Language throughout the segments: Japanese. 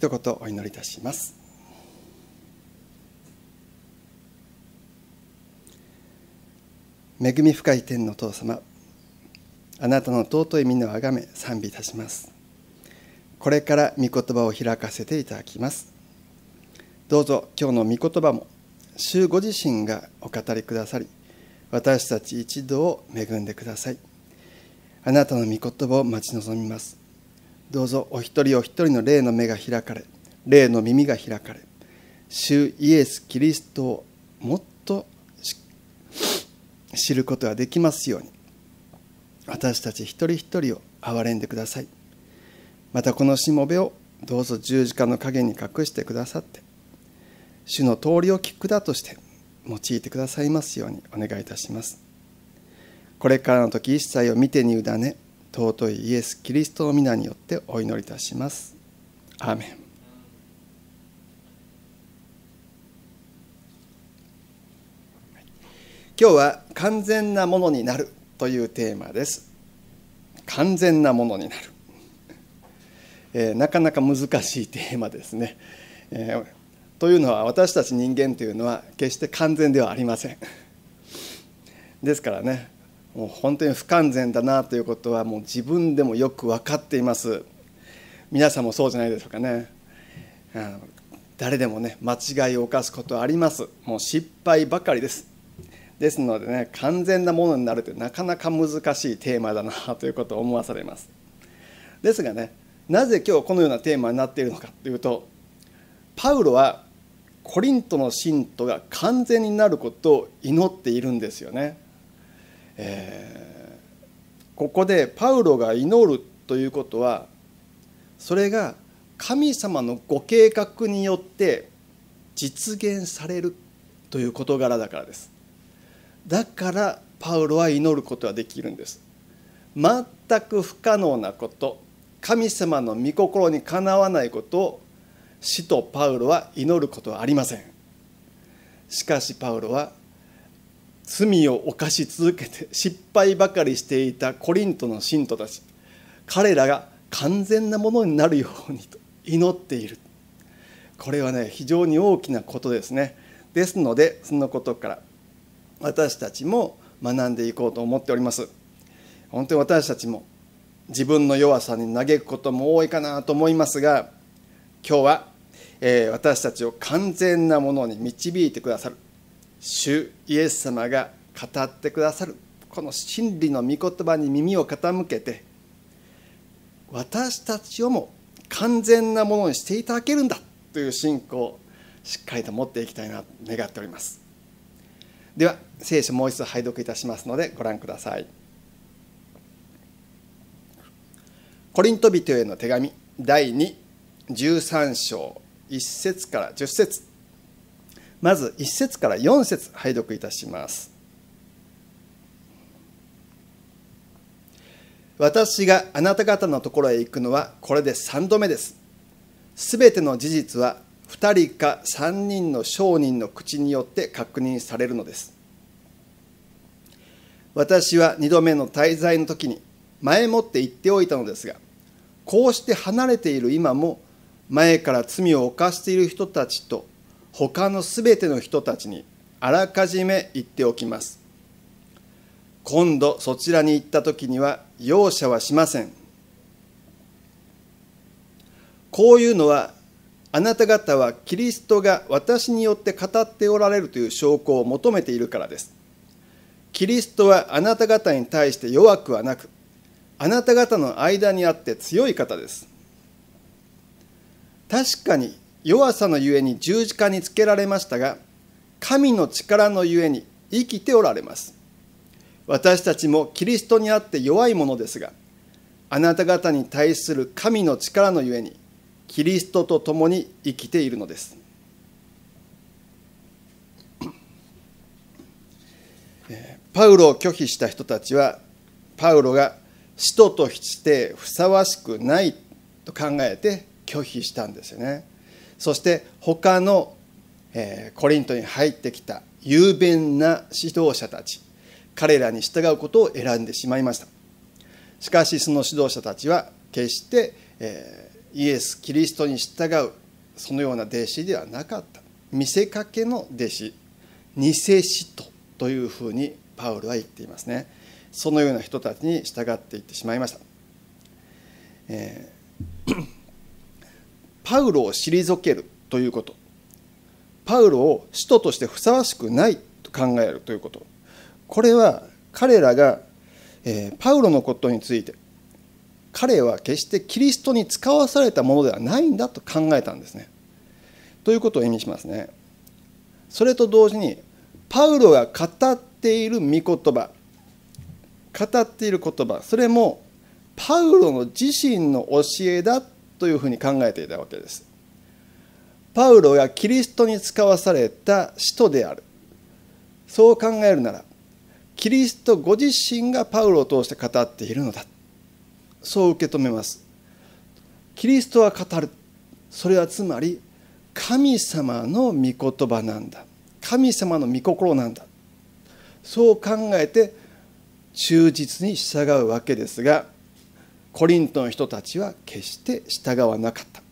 一言お祈りいたします恵み深い天の父様あなたの尊い皆をあがめ賛美いたしますこれから御言葉を開かせていただきますどうぞ今日の御言葉も主ご自身がお語りくださり私たち一同を恵んでくださいあなたの御言葉を待ち望みますどうぞお一人お一人の霊の目が開かれ霊の耳が開かれ主イエス・キリストをもっと知ることができますように私たち一人一人を憐れんでくださいまたこのしもべをどうぞ十字架の陰に隠してくださって主の通りを聞くだとして用いてくださいますようにお願いいたしますこれからの時一切を見てに委ね尊いイエス・キリストの皆によってお祈りいたします。アーメン今日は完全なものになるというテーマです。完全なものになる。えー、なかなか難しいテーマですね、えー。というのは私たち人間というのは決して完全ではありません。ですからねもう本当に不完全だなということはもう自分でもよく分かっています皆さんもそうじゃないでしょうかね誰でもね間違いを犯すことはありますもう失敗ばかりですですのでね完全なものになるってなかなか難しいテーマだなということを思わされますですがねなぜ今日このようなテーマになっているのかというとパウロはコリントの信徒が完全になることを祈っているんですよねえー、ここでパウロが祈るということはそれが神様のご計画によって実現されるという事柄だからですだからパウロは祈ることはできるんです全く不可能なこと神様の御心にかなわないことを死とパウロは祈ることはありませんしかしパウロは罪を犯し続けて失敗ばかりしていたコリントの信徒たち彼らが完全なものになるようにと祈っているこれはね非常に大きなことですねですのでそのことから私たちも学んでいこうと思っております本当に私たちも自分の弱さに嘆くことも多いかなと思いますが今日は、えー、私たちを完全なものに導いてくださる主イエス様が語ってくださるこの真理の御言葉に耳を傾けて私たちをも完全なものにしていただけるんだという信仰をしっかりと持っていきたいなと願っておりますでは聖書もう一度拝読いたしますのでご覧くださいコリント人への手紙第213章1節から10節まず1節から4節拝読いたします。私があなた方のところへ行くのはこれで3度目です。すべての事実は2人か3人の商人の口によって確認されるのです。私は2度目の滞在の時に前もって言っておいたのですが、こうして離れている今も前から罪を犯している人たちと他のすべての人たちにあらかじめ言っておきます今度そちらに行った時には容赦はしませんこういうのはあなた方はキリストが私によって語っておられるという証拠を求めているからですキリストはあなた方に対して弱くはなくあなた方の間にあって強い方です確かに弱さのゆえに十字架につけられましたが、神の力のゆえに生きておられます。私たちもキリストにあって弱いものですが、あなた方に対する神の力のゆえに、キリストと共に生きているのです。パウロを拒否した人たちは、パウロが使徒としてふさわしくないと考えて拒否したんですよね。そして他の、コリントに入ってきた雄弁な指導者たち彼らに従うことを選んでしまいましたしかしその指導者たちは決して、イエス・キリストに従うそのような弟子ではなかった見せかけの弟子偽使徒というふうにパウルは言っていますねそのような人たちに従っていってしまいました、えーパウロを退けるということパウロを使徒としてふさわしくないと考えるということこれは彼らが、えー、パウロのことについて彼は決してキリストに使わされたものではないんだと考えたんですね。ということを意味しますね。それと同時にパウロが語っている御言葉語っている言葉それもパウロの自身の教えだというふうに考えていたわけです。パウロがキリストに使わされた使徒である。そう考えるなら、キリストご自身がパウロを通して語っているのだ。そう受け止めます。キリストは語る。それはつまり、神様の御言葉なんだ。神様の御心なんだ。そう考えて忠実に従うわけですが、コリントの人たちは決して従わなかった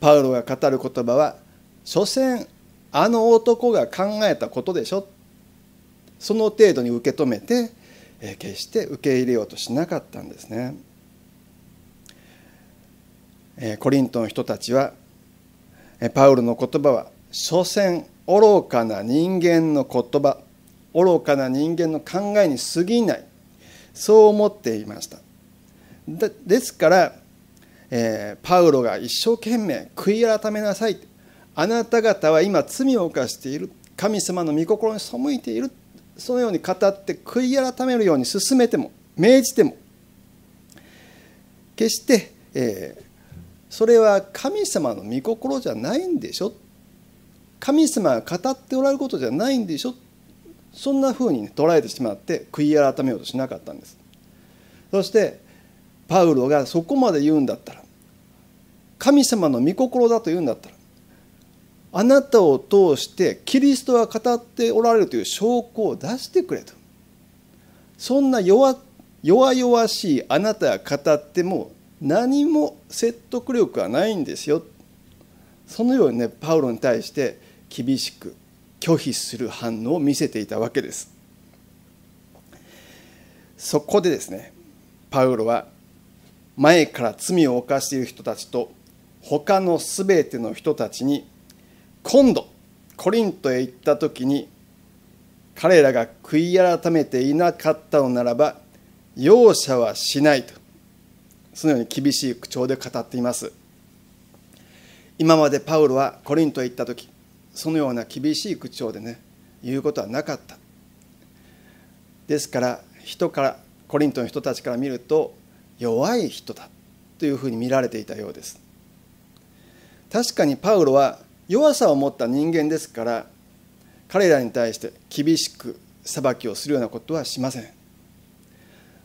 パウロが語る言葉は所詮あの男が考えたことでしょその程度に受け止めて決して受け入れようとしなかったんですねコリントの人たちはパウロの言葉は所詮愚かな人間の言葉愚かな人間の考えに過ぎないそう思っていましたですから、えー、パウロが一生懸命悔い改めなさいあなた方は今罪を犯している神様の御心に背いているそのように語って悔い改めるように進めても命じても決して、えー、それは神様の御心じゃないんでしょ神様が語っておられることじゃないんでしょそんなふうに、ね、捉えてしまって悔い改めようとしなかったんですそしてパウロがそこまで言うんだったら神様の御心だと言うんだったらあなたを通してキリストが語っておられるという証拠を出してくれとそんな弱々しいあなたが語っても何も説得力はないんですよそのようにねパウロに対して厳しく拒否する反応を見せていたわけですそこでですねパウロは前から罪を犯している人たちと他のすべての人たちに今度コリントへ行った時に彼らが悔い改めていなかったのならば容赦はしないとそのように厳しい口調で語っています今までパウロはコリントへ行った時そのような厳しい口調でね言うことはなかったですから人からコリントの人たちから見ると弱い人だというふうに見られていたようです確かにパウロは弱さを持った人間ですから彼らに対して厳しく裁きをするようなことはしません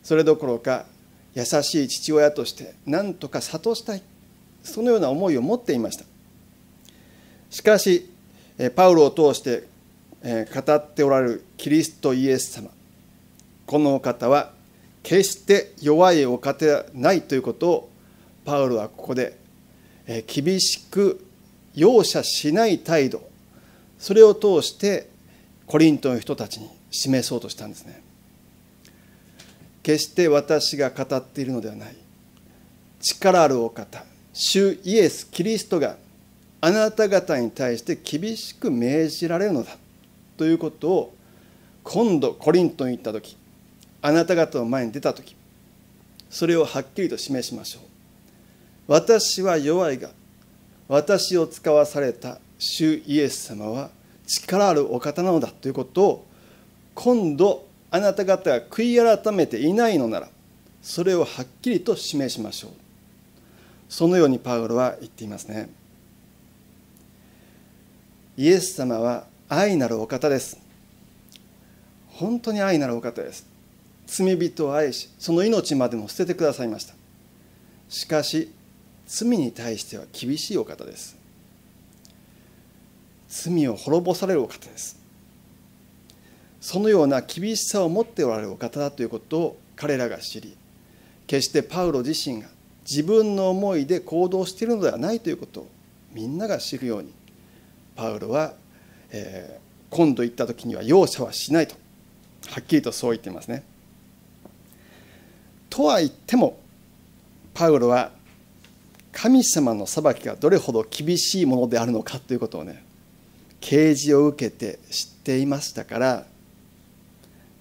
それどころか優しい父親として何とか諭したいそのような思いを持っていましたしかしパウロを通して語っておられるキリストイエス様このお方は決して弱いお方ではないということをパウロはここで厳しく容赦しない態度それを通してコリントの人たちに示そうとしたんですね決して私が語っているのではない力あるお方主イエス・キリストがあなた方に対して厳しく命じられるのだということを今度コリントに行った時あなた方の前に出た時それをはっきりと示しましょう私は弱いが私を使わされた主イエス様は力あるお方なのだということを今度あなた方が悔い改めていないのならそれをはっきりと示しましょうそのようにパウロは言っていますねイエス様は愛なるお方です本当に愛なるお方です罪人を愛しその命までも捨ててくださいましたしかし罪に対しては厳しいお方です罪を滅ぼされるお方ですそのような厳しさを持っておられるお方だということを彼らが知り決してパウロ自身が自分の思いで行動しているのではないということをみんなが知るようにパウロは、えー、今度行った時には容赦はしないとはっきりとそう言っていますね。とは言ってもパウロは神様の裁きがどれほど厳しいものであるのかということをね啓示を受けて知っていましたから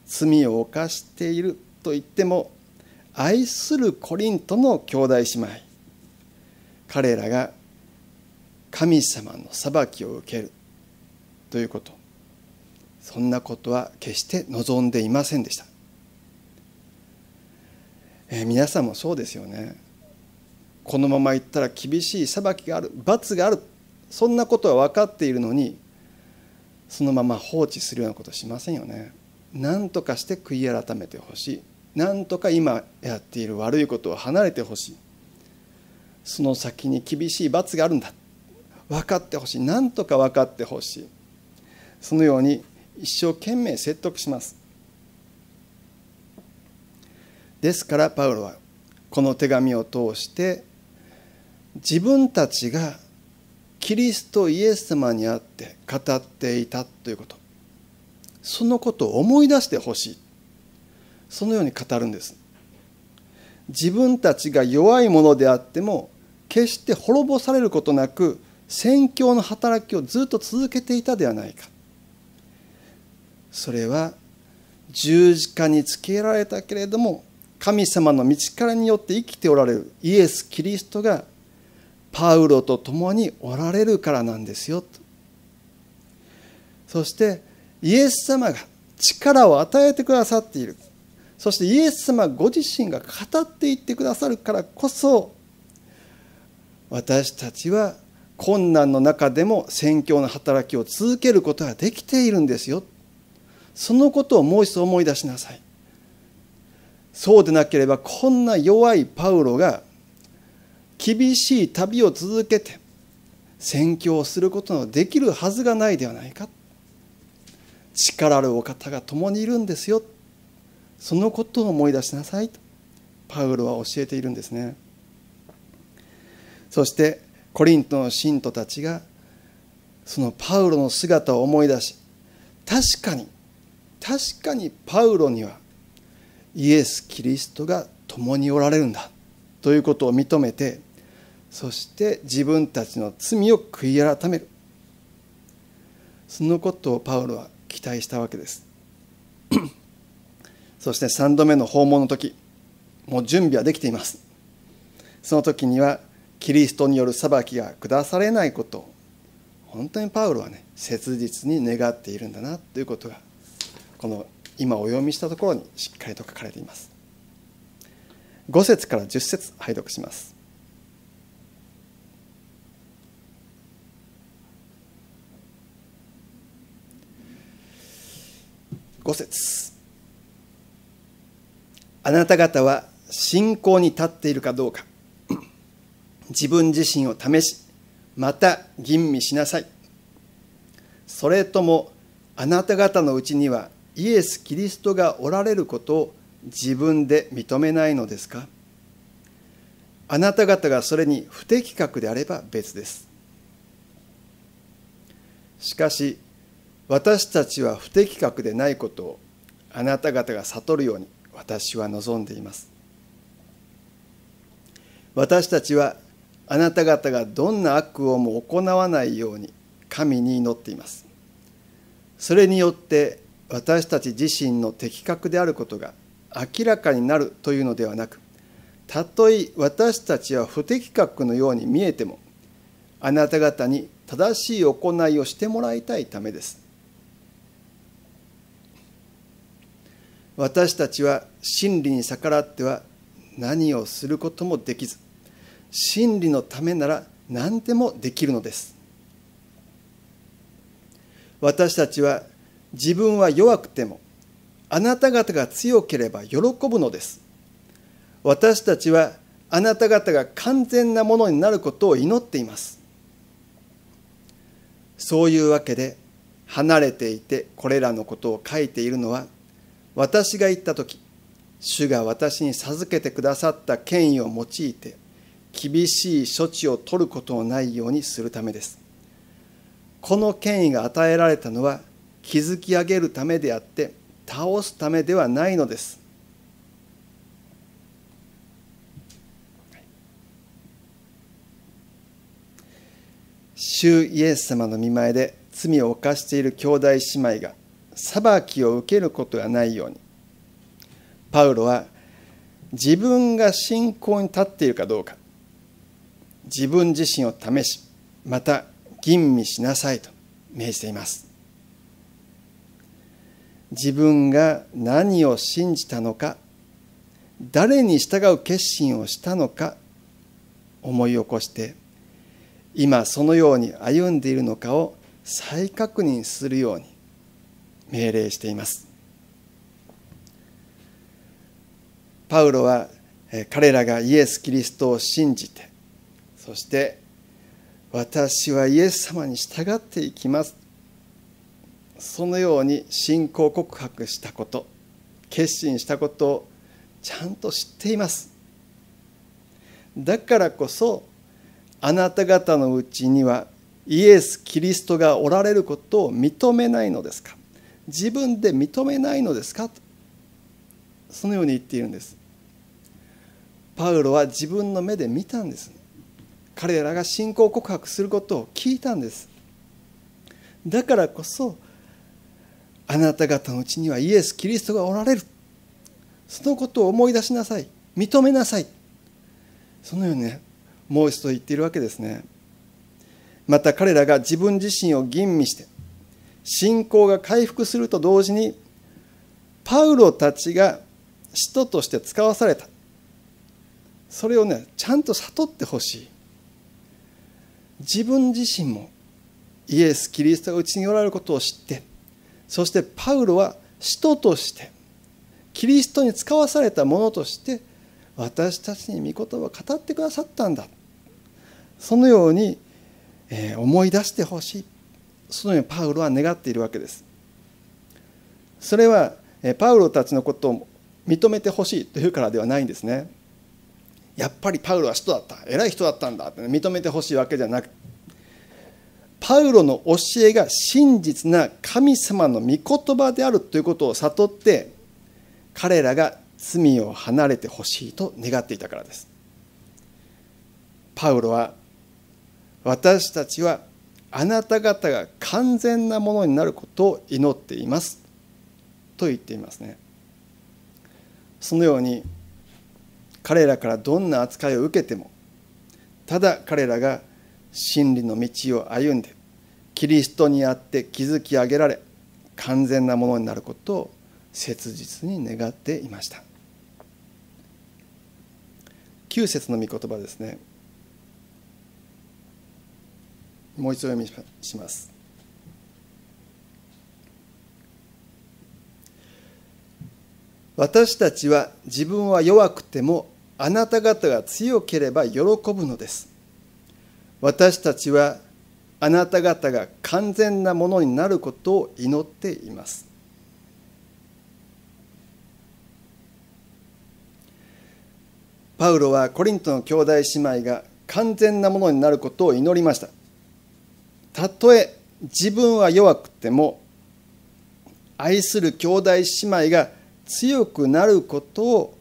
罪を犯していると言っても愛するコリントの兄弟姉妹彼らが神様の裁きを受けるということそんなことは決して望んでいませんでしたえー、皆さんもそうですよねこのままいったら厳しい裁きがある罰があるそんなことは分かっているのにそのまま放置するようなことしませんよね何とかして悔い改めてほしい何とか今やっている悪いことを離れてほしいその先に厳しい罰があるんだ分かってほしい何とか分かってほしいそのように一生懸命説得しますですからパウロはこの手紙を通して自分たちがキリストイエス様にあって語っていたということそのことを思い出してほしいそのように語るんです自分たちが弱いものであっても決して滅ぼされることなく宣教の働きをずっと続けていたではないかそれは十字架につけられたけれども神様の道からによって生きておられるイエス・キリストがパウロと共におられるからなんですよとそしてイエス様が力を与えてくださっているそしてイエス様ご自身が語っていってくださるからこそ私たちは困難の中でも宣教の働きを続けることができているんですよそのことをもう一度思い出しなさいそうでなければこんな弱いパウロが厳しい旅を続けて宣教をすることのできるはずがないではないか力あるお方が共にいるんですよそのことを思い出しなさいとパウロは教えているんですねそしてコリントの信徒たちがそのパウロの姿を思い出し確かに確かにパウロにはイエス・キリストが共におられるんだということを認めてそして自分たちの罪を悔い改めるそのことをパウロは期待したわけです そして3度目の訪問の時もう準備はできていますその時にはキリストによる裁きが下されないことを本当にパウロはね切実に願っているんだなということがこの今お読みしたところにしっかりと書かれています5節から10節拝読します5節あなた方は信仰に立っているかどうか 自分自身を試しまた吟味しなさいそれともあなた方のうちにはイエス・キリストがおられることを自分で認めないのですかあなた方がそれに不適格であれば別です。しかし私たちは不適格でないことをあなた方が悟るように私は望んでいます。私たちはあなた方がどんな悪をも行わないように神に祈っています。それによって私たち自身の的確であることが明らかになるというのではなくたとえ私たちは不適格のように見えてもあなた方に正しい行いをしてもらいたいためです私たちは真理に逆らっては何をすることもできず真理のためなら何でもできるのです私たちは自分は弱くてもあなた方が強ければ喜ぶのです私たちはあなた方が完全なものになることを祈っていますそういうわけで離れていてこれらのことを書いているのは私が言った時主が私に授けてくださった権威を用いて厳しい処置を取ることのないようにするためですこの権威が与えられたのは築き上げるためであって倒すためではないのです。主イエス様の見前で罪を犯している兄弟姉妹が裁きを受けることがないようにパウロは自分が信仰に立っているかどうか自分自身を試しまた吟味しなさいと命じています自分が何を信じたのか誰に従う決心をしたのか思い起こして今そのように歩んでいるのかを再確認するように命令していますパウロは彼らがイエス・キリストを信じてそして私はイエス様に従っていきますそのように信仰告白したこと決心したことをちゃんと知っていますだからこそあなた方のうちにはイエス・キリストがおられることを認めないのですか自分で認めないのですかそのように言っているんですパウロは自分の目で見たんです彼らが信仰告白することを聞いたんですだからこそあなた方のうちにはイエス・キリストがおられるそのことを思い出しなさい認めなさいそのようにねもう一度言っているわけですねまた彼らが自分自身を吟味して信仰が回復すると同時にパウロたちが使徒として使わされたそれをねちゃんと悟ってほしい自分自身もイエス・キリストがうちにおられることを知ってそしてパウロは使徒としてキリストに使わされたものとして私たちに御言葉を語ってくださったんだそのように、え思い出してほしいそのようにパウロは願っているわけですそれは、えパウロたちのことを認めてほしいというからではないんですねやっぱりパウロは使徒だった偉い人だったんだって認めてほしいわけじゃなくパウロの教えが真実な神様の御言葉であるということを悟って彼らが罪を離れてほしいと願っていたからです。パウロは私たちはあなた方が完全なものになることを祈っていますと言っていますね。そのように彼らからどんな扱いを受けてもただ彼らが真理の道を歩んでキリストにあって築き上げられ完全なものになることを切実に願っていました九節の御言葉ですねもう一度読みします私たちは自分は弱くてもあなた方が強ければ喜ぶのです私たちはあなた方が完全なものになることを祈っていますパウロはコリントの兄弟姉妹が完全なものになることを祈りましたたとえ自分は弱くても愛する兄弟姉妹が強くなることを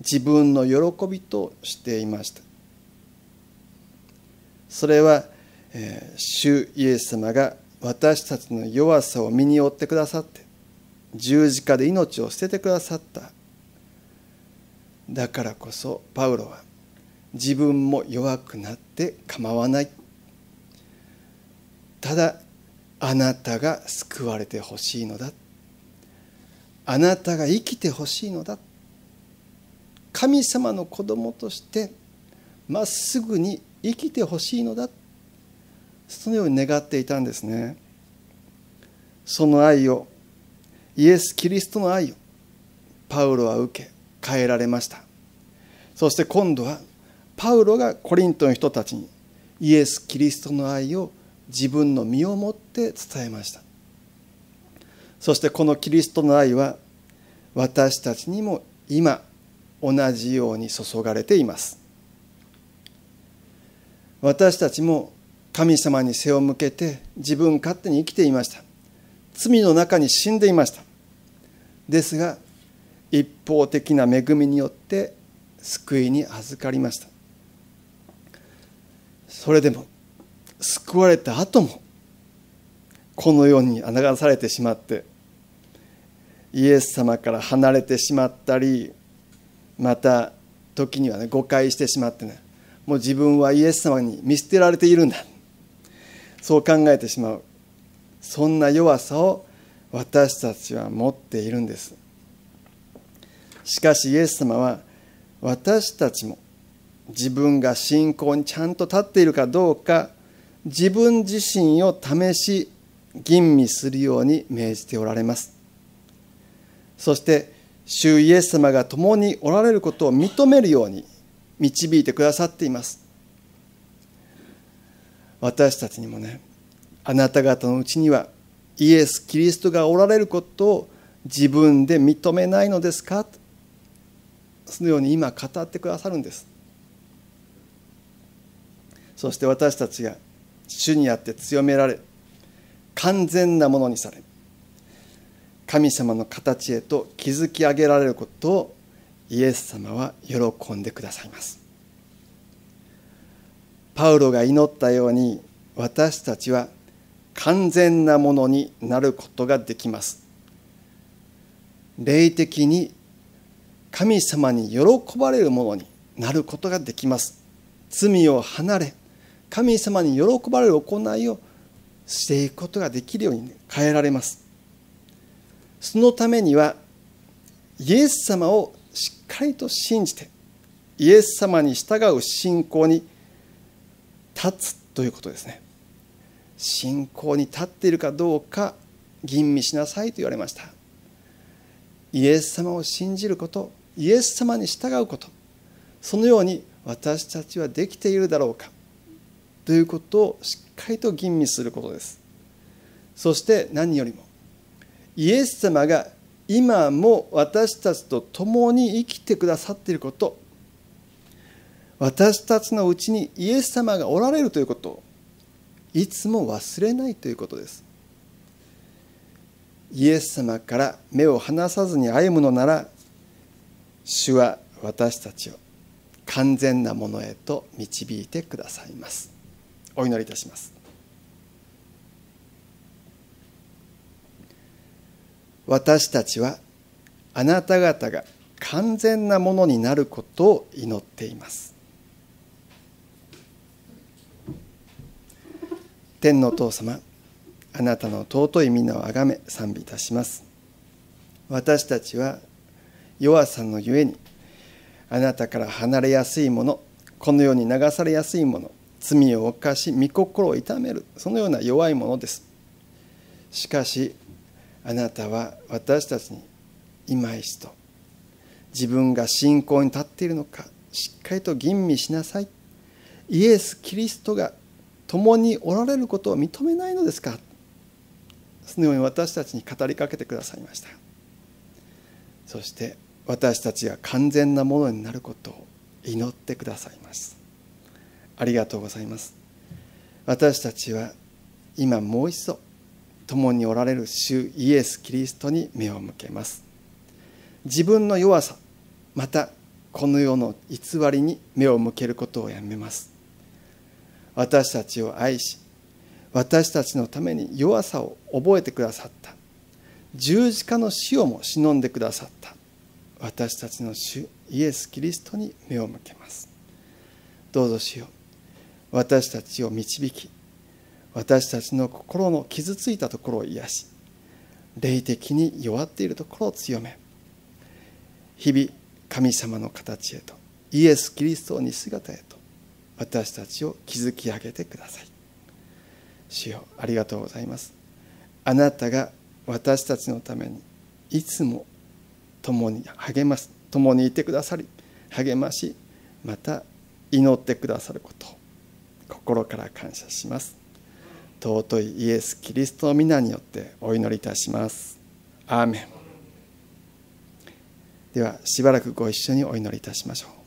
自分の喜びとしていましたそれは、えー、主イエス様が私たちの弱さを身に負ってくださって十字架で命を捨ててくださっただからこそパウロは自分も弱くなって構わないただあなたが救われてほしいのだあなたが生きてほしいのだ神様の子供としてまっすぐに生きてほしいのだそのように願っていたんですねその愛をイエス・キリストの愛をパウロは受け変えられましたそして今度はパウロがコリントの人たちにイエス・キリストの愛を自分の身をもって伝えましたそしてこのキリストの愛は私たちにも今同じように注がれています私たちも神様に背を向けて自分勝手に生きていました罪の中に死んでいましたですが一方的な恵みによって救いに預かりましたそれでも救われた後もこの世に流されてしまってイエス様から離れてしまったりまた時にはね誤解してしまってねもう自分はイエス様に見捨てられているんだそう考えてしまうそんな弱さを私たちは持っているんですしかしイエス様は私たちも自分が信仰にちゃんと立っているかどうか自分自身を試し吟味するように命じておられますそして主イエス様が共におられることを認めるように導いてくださっています私たちにもねあなた方のうちにはイエス・キリストがおられることを自分で認めないのですかそのように今語ってくださるんですそして私たちが主にあって強められ完全なものにされ神様の形へと築き上げられることをイエス様は喜んでくださいますパウロが祈ったように私たちは完全なものになることができます霊的に神様に喜ばれるものになることができます罪を離れ神様に喜ばれる行いをしていくことができるように変えられますそのためにはイエス様をしっかりと信じてイエス様に従う信仰に立つということですね信仰に立っているかどうか吟味しなさいと言われましたイエス様を信じることイエス様に従うことそのように私たちはできているだろうかということをしっかりと吟味することですそして何よりもイエス様が今も私たちと共に生きてくださっていること私たちのうちにイエス様がおられるということいつも忘れないということですイエス様から目を離さずに歩むのなら主は私たちを完全なものへと導いてくださいますお祈りいたします私たちはあなた方が完全なものになることを祈っています天のお父様あなたの尊い皆をあがめ賛美いたします私たちは弱さのゆえにあなたから離れやすいものこの世に流されやすいもの罪を犯し御心を痛めるそのような弱いものですしかしあなたは私たちに今一度自分が信仰に立っているのかしっかりと吟味しなさいイエス・キリストが共におられることを認めないのですかそのように私たちに語りかけてくださいましたそして私たちが完全なものになることを祈ってくださいますありがとうございます私たちは今もう一度共におられる主イエス・キリストに目を向けます自分の弱さまたこの世の偽りに目を向けることをやめます私たちを愛し私たちのために弱さを覚えてくださった十字架の死をも忍んでくださった私たちの主イエス・キリストに目を向けますどうぞ主よ私たちを導き私たちの心の傷ついたところを癒し霊的に弱っているところを強め日々神様の形へとイエス・キリストに姿へと私たちを築き上げてください主よありがとうございますあなたが私たちのためにいつも共に励ます共にいてくださり励ましまた祈ってくださること心から感謝します尊いイエス・キリストの皆によってお祈りいたします。アーメンではしばらくご一緒にお祈りいたしましょう。